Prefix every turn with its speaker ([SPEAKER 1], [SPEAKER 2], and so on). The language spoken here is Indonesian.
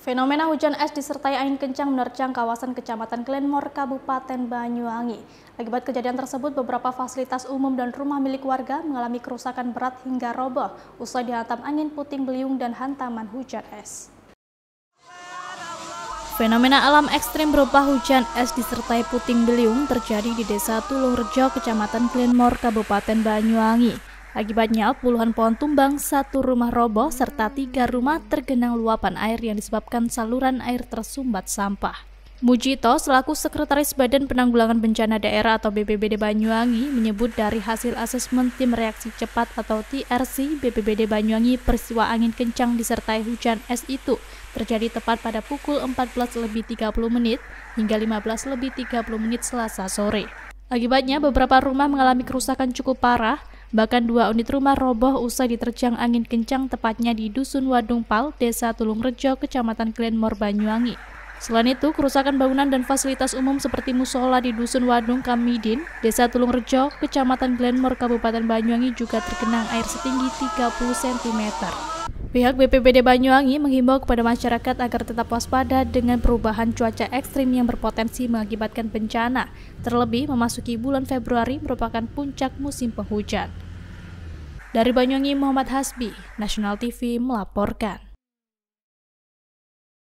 [SPEAKER 1] Fenomena hujan es disertai angin kencang menerjang kawasan Kecamatan Glenmore, Kabupaten Banyuwangi. Akibat kejadian tersebut, beberapa fasilitas umum dan rumah milik warga mengalami kerusakan berat hingga roboh usai dihantam angin puting beliung dan hantaman hujan es. Fenomena alam ekstrim berupa hujan es disertai puting beliung terjadi di Desa Tulurjo Rejo, Kecamatan Glenmore, Kabupaten Banyuwangi. Akibatnya puluhan pohon tumbang, satu rumah roboh, serta tiga rumah tergenang luapan air yang disebabkan saluran air tersumbat sampah. Mujito, selaku Sekretaris Badan Penanggulangan Bencana Daerah atau BPBD Banyuwangi, menyebut dari hasil asesmen tim reaksi cepat atau TRC BPBD Banyuwangi peristiwa angin kencang disertai hujan es itu terjadi tepat pada pukul 14 lebih 30 menit hingga 15 lebih 30 menit selasa sore. Akibatnya beberapa rumah mengalami kerusakan cukup parah, Bahkan dua unit rumah roboh usai diterjang angin kencang tepatnya di Dusun Wadung Pal, Desa Tulungrejo, Kecamatan Klenmor, Banyuwangi. Selain itu, kerusakan bangunan dan fasilitas umum seperti musola di Dusun Wadung Kamidin, Desa Tulungrejo, Kecamatan Glenmore, Kabupaten Banyuwangi juga tergenang air setinggi 30 cm. Pihak BPBD Banyuwangi menghimbau kepada masyarakat agar tetap waspada dengan perubahan cuaca ekstrim yang berpotensi mengakibatkan bencana, terlebih memasuki bulan Februari merupakan puncak musim penghujan. Dari Banyuwangi, Muhammad Hasbi, national TV melaporkan.